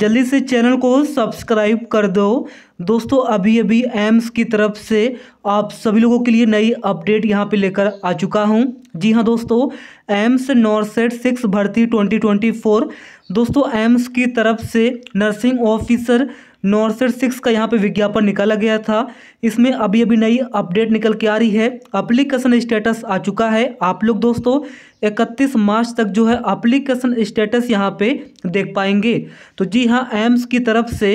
जल्दी से चैनल को सब्सक्राइब कर दो दोस्तों अभी अभी एम्स की तरफ से आप सभी लोगों के लिए नई अपडेट यहाँ पे लेकर आ चुका हूँ जी हाँ दोस्तों एम्स नॉर्सेट सिक्स भर्ती 2024 दोस्तों एम्स की तरफ से नर्सिंग ऑफिसर नॉर्सेट सिक्स का यहाँ पे विज्ञापन निकाला गया था इसमें अभी अभी नई अपडेट निकल के आ रही है अप्लीकेशन स्टेटस आ चुका है आप लोग दोस्तों 31 मार्च तक जो है अप्लीकेशन स्टेटस यहाँ पे देख पाएंगे तो जी हाँ एम्स की तरफ से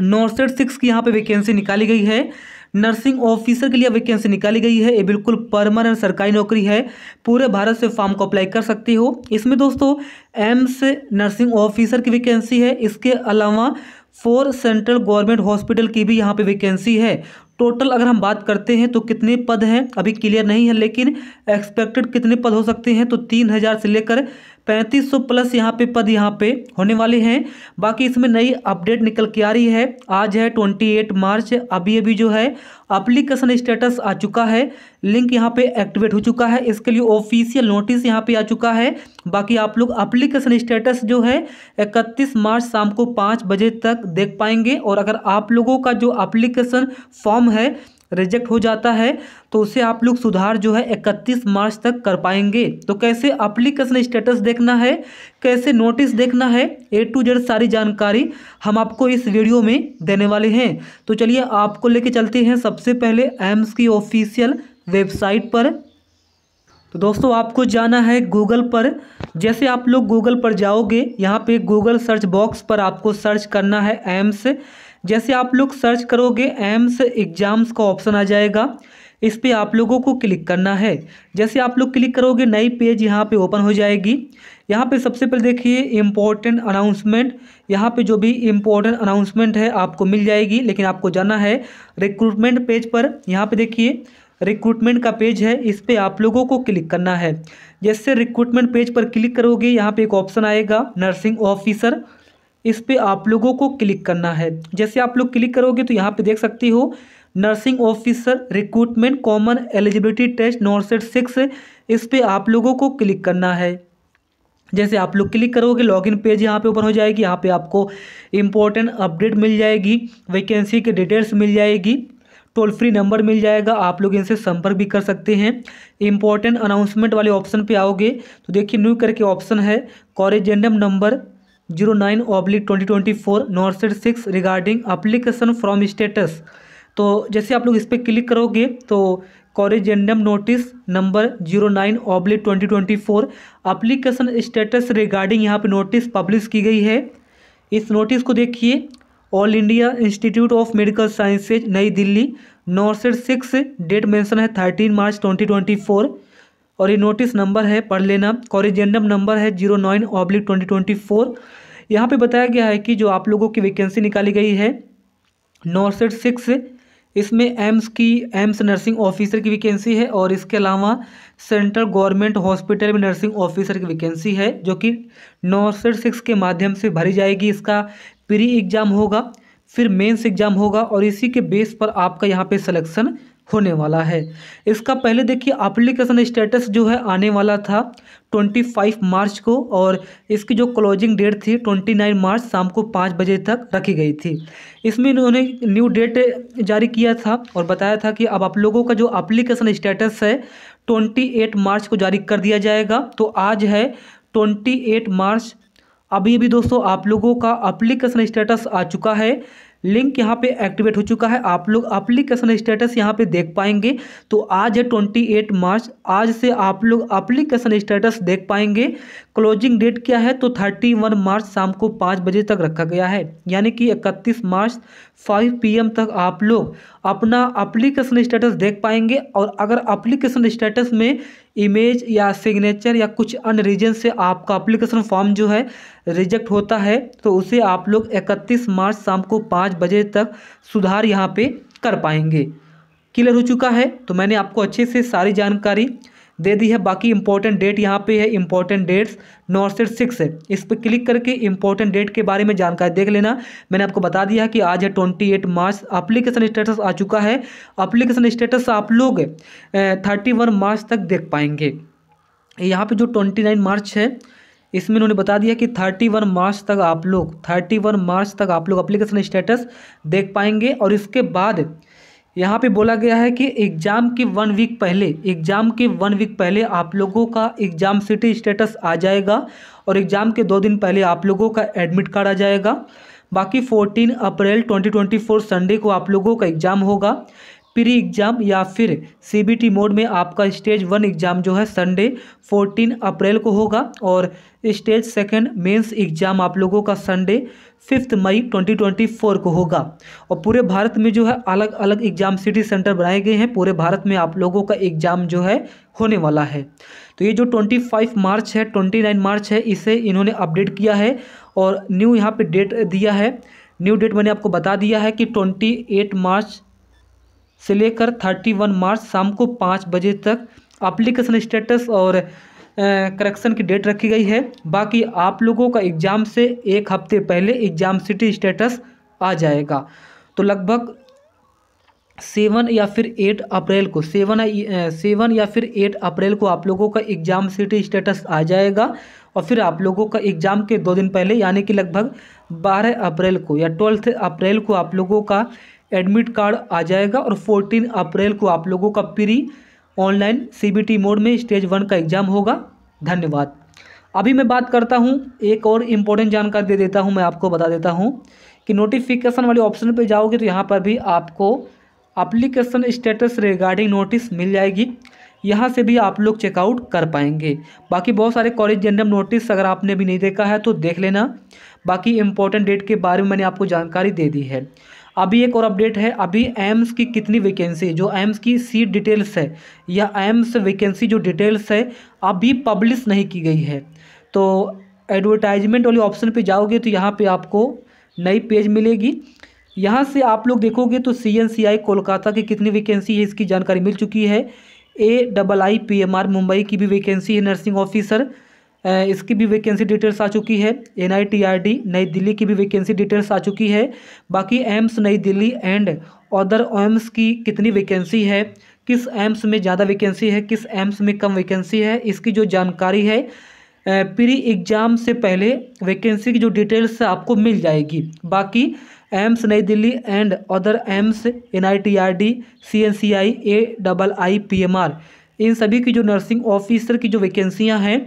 नॉर्सेट सिक्स की यहाँ पे वैकेंसी निकाली गई है नर्सिंग ऑफिसर के लिए वैकेंसी निकाली गई है ये बिल्कुल परमानेंट सरकारी नौकरी है पूरे भारत से फॉर्म को अप्लाई कर सकते हो इसमें दोस्तों एम्स नर्सिंग ऑफिसर की वैकेंसी है इसके अलावा फोर सेंट्रल गवर्नमेंट हॉस्पिटल की भी यहाँ पे वैकेंसी है टोटल अगर हम बात करते हैं तो कितने पद हैं अभी क्लियर नहीं है लेकिन एक्सपेक्टेड कितने पद हो सकते हैं तो तीन हज़ार से लेकर पैंतीस सौ प्लस यहाँ पे पद यहाँ पे होने वाले हैं बाकी इसमें नई अपडेट निकल के आ रही है आज है ट्वेंटी एट मार्च अभी अभी जो है अप्लीकेशन स्टेटस आ चुका है लिंक यहाँ पे एक्टिवेट हो चुका है इसके लिए ऑफिशियल नोटिस यहाँ पे आ चुका है बाकी आप लोग अप्लीकेशन स्टेटस जो है 31 मार्च शाम को पाँच बजे तक देख पाएंगे और अगर आप लोगों का जो अप्लीकेशन फॉर्म है रिजेक्ट हो जाता है तो उसे आप लोग सुधार जो है 31 मार्च तक कर पाएंगे तो कैसे अप्लीकेशन स्टेटस देखना है कैसे नोटिस देखना है ए टू जेड सारी जानकारी हम आपको इस वीडियो में देने वाले हैं तो चलिए आपको लेके चलते हैं सबसे पहले एम्स की ऑफिशियल वेबसाइट पर तो दोस्तों आपको जाना है गूगल पर जैसे आप लोग गूगल पर जाओगे यहाँ पे गूगल सर्च बॉक्स पर आपको सर्च करना है एम्स जैसे आप लोग सर्च करोगे एम्स एग्ज़ाम्स का ऑप्शन आ जाएगा इस पर आप लोगों को क्लिक करना है जैसे आप लोग क्लिक करोगे नई पेज यहाँ पे ओपन हो जाएगी यहाँ पे सबसे पहले देखिए इम्पोर्टेंट अनाउंसमेंट यहाँ पे जो भी इम्पोर्टेंट अनाउंसमेंट है आपको मिल जाएगी लेकिन आपको जाना है रिक्रूटमेंट पेज पर यहाँ पे देखिए रिक्रूटमेंट का पेज है इस पर आप लोगों को क्लिक करना है जैसे रिक्रूटमेंट पेज पर क्लिक करोगे यहाँ पे एक ऑप्शन आएगा नर्सिंग ऑफिसर इस पर आप लोगों को क्लिक करना है जैसे आप लोग क्लिक करोगे तो यहाँ पे देख सकती हो nursing officer recruitment common eligibility test NORCET six इस पर आप लोगों को क्लिक करना है जैसे आप लोग क्लिक करोगे लॉगिन पेज यहाँ पे ओपन हो जाएगी यहाँ पे आपको इम्पोर्टेंट अपडेट मिल जाएगी वैकेंसी के डिटेल्स मिल जाएगी टोल फ्री नंबर मिल जाएगा आप लोग इनसे संपर्क भी कर सकते हैं इंपॉर्टेंट अनाउंसमेंट वाले ऑप्शन पे आओगे तो देखिए न्यू करके ऑप्शन है corrigendum number zero nine oblique twenty twenty four north set six regarding application from status तो जैसे आप लोग इस पर क्लिक करोगे तो corrigendum notice number zero nine oblique twenty twenty four application status regarding यहाँ पर नोटिस पब्लिश की गई है इस नोटिस को देखिए All India Institute of Medical Sciences नई दिल्ली नौ सिक्स डेट मेंशन है thirteen March twenty twenty four और ये नोटिस नंबर है पढ़ लेना कॉरिजेंडम नंबर है zero nine oblique twenty twenty four यहाँ पर बताया गया है कि जो आप लोगों की वैकेंसी निकाली गई है नौ सिक्स इसमें एम्स की एम्स नर्सिंग ऑफिसर की वैकेंसी है और इसके अलावा सेंट्रल गवर्नमेंट हॉस्पिटल में नर्सिंग ऑफिसर की वैकेंसी है जो कि नौ सिक्स के माध्यम से भरी जाएगी इसका प्री एग्ज़ाम होगा फिर मेंस एग्ज़ाम होगा और इसी के बेस पर आपका यहाँ पे सिलेक्शन होने वाला है इसका पहले देखिए अप्लीकेशन स्टेटस जो है आने वाला था 25 मार्च को और इसकी जो क्लोजिंग डेट थी 29 मार्च शाम को पाँच बजे तक रखी गई थी इसमें इन्होंने न्यू डेट जारी किया था और बताया था कि अब आप लोगों का जो अप्लीकेशन स्टेटस है 28 मार्च को जारी कर दिया जाएगा तो आज है 28 मार्च अभी अभी दोस्तों आप लोगों का अप्लीकेशन स्टेटस आ चुका है लिंक यहाँ पे एक्टिवेट हो चुका है आप लोग अप्लीकेशन स्टेटस यहाँ पे देख पाएंगे तो आज है ट्वेंटी एट मार्च आज से आप लोग अप्लीकेशन स्टेटस देख पाएंगे क्लोजिंग डेट क्या है तो थर्टी वन मार्च शाम को पाँच बजे तक रखा गया है यानी कि इकतीस मार्च फाइव पीएम तक आप लोग अपना अप्लीकेशन स्टेटस देख पाएंगे और अगर अप्लीकेशन स्टेटस में इमेज या सिग्नेचर या कुछ अन्य रीजन से आपका अप्लीकेशन फॉर्म जो है रिजेक्ट होता है तो उसे आप लोग 31 मार्च शाम को पाँच बजे तक सुधार यहाँ पे कर पाएंगे क्लियर हो चुका है तो मैंने आपको अच्छे से सारी जानकारी दे दी है बाकी इंपॉर्टेंट डेट यहाँ पे है इंपॉर्टेंट डेट्स नॉर्थ सेट सिक्स है इस पर क्लिक करके इंपॉर्टेंट डेट के बारे में जानकारी देख लेना मैंने आपको बता दिया कि आज है twenty eight March application status आ चुका है अप्लीकेशन स्टेटस आप लोग थर्टी वन मार्च तक देख पाएंगे यहाँ पे जो ट्वेंटी नाइन मार्च है इसमें उन्होंने बता दिया कि 31 मार्च तक आप लोग 31 मार्च तक आप लोग अप्लीकेशन स्टेटस देख पाएंगे और इसके बाद यहाँ पे बोला गया है कि एग्ज़ाम के वन वीक पहले एग्ज़ाम के वन वीक पहले आप लोगों का एग्ज़ाम सिटी स्टेटस आ जाएगा और एग्ज़ाम के दो दिन पहले आप लोगों का एडमिट कार्ड आ जाएगा बाकी 14 अप्रैल 2024 संडे को आप लोगों का एग्ज़ाम होगा प्री एग्ज़ाम या फिर सीबीटी मोड में आपका स्टेज वन एग्ज़ाम जो है संडे 14 अप्रैल को होगा और स्टेज सेकंड मेंस एग्ज़ाम आप लोगों का संडे फिफ्थ मई 2024 को होगा और पूरे भारत में जो है अलग अलग एग्ज़ाम सिटी सेंटर बनाए गए हैं पूरे भारत में आप लोगों का एग्ज़ाम जो है होने वाला है तो ये जो 25 मार्च है 29 मार्च है इसे इन्होंने अपडेट किया है और न्यू यहाँ पर डेट दिया है न्यू डेट मैंने आपको बता दिया है कि ट्वेंटी मार्च से लेकर 31 मार्च शाम को पाँच बजे तक अप्लीकेशन स्टेटस और करेक्शन की डेट रखी गई है बाकी आप लोगों का एग्ज़ाम से एक हफ्ते पहले एग्ज़ाम सिटी स्टेटस आ जाएगा तो लगभग सेवन या फिर एट अप्रैल को सेवन सेवन या फिर एट अप्रैल को आप लोगों का एग्ज़ाम सिटी स्टेटस आ जाएगा और फिर आप लोगों का एग्ज़ाम के दो दिन पहले यानी कि लगभग बारह अप्रैल को या ट्वेल्थ अप्रैल को आप लोगों का एडमिट कार्ड आ जाएगा और 14 अप्रैल को आप लोगों का प्री ऑनलाइन सीबीटी मोड में स्टेज वन का एग्ज़ाम होगा धन्यवाद अभी मैं बात करता हूँ एक और इम्पोर्टेंट जानकारी दे देता हूँ मैं आपको बता देता हूँ कि नोटिफिकेशन वाले ऑप्शन पे जाओगे तो यहाँ पर भी आपको अप्लीकेशन स्टेटस रिगार्डिंग नोटिस मिल जाएगी यहाँ से भी आप लोग चेकआउट कर पाएंगे बाकी बहुत सारे कॉलेज जनरल नोटिस अगर आपने भी नहीं देखा है तो देख लेना बाकी इम्पोर्टेंट डेट के बारे में मैंने आपको जानकारी दे दी है अभी एक और अपडेट है अभी एम्स की कितनी वैकेंसी है जो एम्स की सीट डिटेल्स है या एम्स वैकेंसी जो डिटेल्स है अभी पब्लिश नहीं की गई है तो एडवर्टाइजमेंट वाले ऑप्शन पे जाओगे तो यहाँ पे आपको नई पेज मिलेगी यहाँ से आप लोग देखोगे तो सी एन सी आई कोलकाता की कितनी वैकेंसी है इसकी जानकारी मिल चुकी है A double I P M R Mumbai की भी वैकेंसी है नर्सिंग ऑफिसर इसकी भी वैकेंसी डिटेल्स आ चुकी है एन नई दिल्ली की भी वैकेंसी डिटेल्स आ चुकी है बाकी एम्स नई दिल्ली एंड अदर एम्स की कितनी वैकेंसी है किस एम्स में ज़्यादा वैकेंसी है किस एम्स में कम वैकेंसी है इसकी जो जानकारी है प्री एग्ज़ाम से पहले वैकेंसी की जो डिटेल्स आपको मिल जाएगी बाकी एम्स नई Delhi and other AIIMS N I T R D C N C I A double I P M R इन सभी की जो नर्सिंग ऑफिसर की जो वैकेंसियां हैं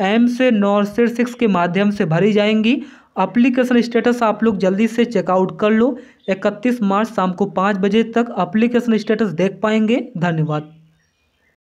एम से से सिक्स के माध्यम से भरी जाएंगी अप्लीकेशन स्टेटस आप लोग जल्दी से चेकआउट कर लो 31 मार्च शाम को पाँच बजे तक अप्लीकेशन स्टेटस देख पाएंगे धन्यवाद